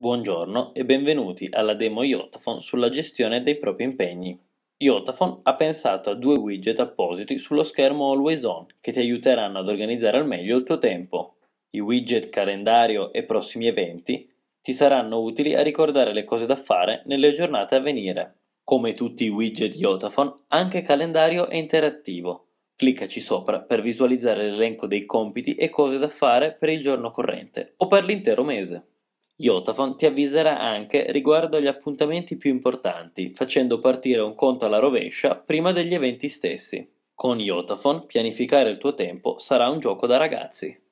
Buongiorno e benvenuti alla demo Iotaphone sulla gestione dei propri impegni. Iotaphone ha pensato a due widget appositi sullo schermo Always On che ti aiuteranno ad organizzare al meglio il tuo tempo. I widget calendario e prossimi eventi ti saranno utili a ricordare le cose da fare nelle giornate a venire. Come tutti i widget Iotaphone, anche calendario è interattivo. Cliccaci sopra per visualizzare l'elenco dei compiti e cose da fare per il giorno corrente o per l'intero mese. Vodafone ti avviserà anche riguardo agli appuntamenti più importanti, facendo partire un conto alla rovescia prima degli eventi stessi. Con Vodafone pianificare il tuo tempo sarà un gioco da ragazzi.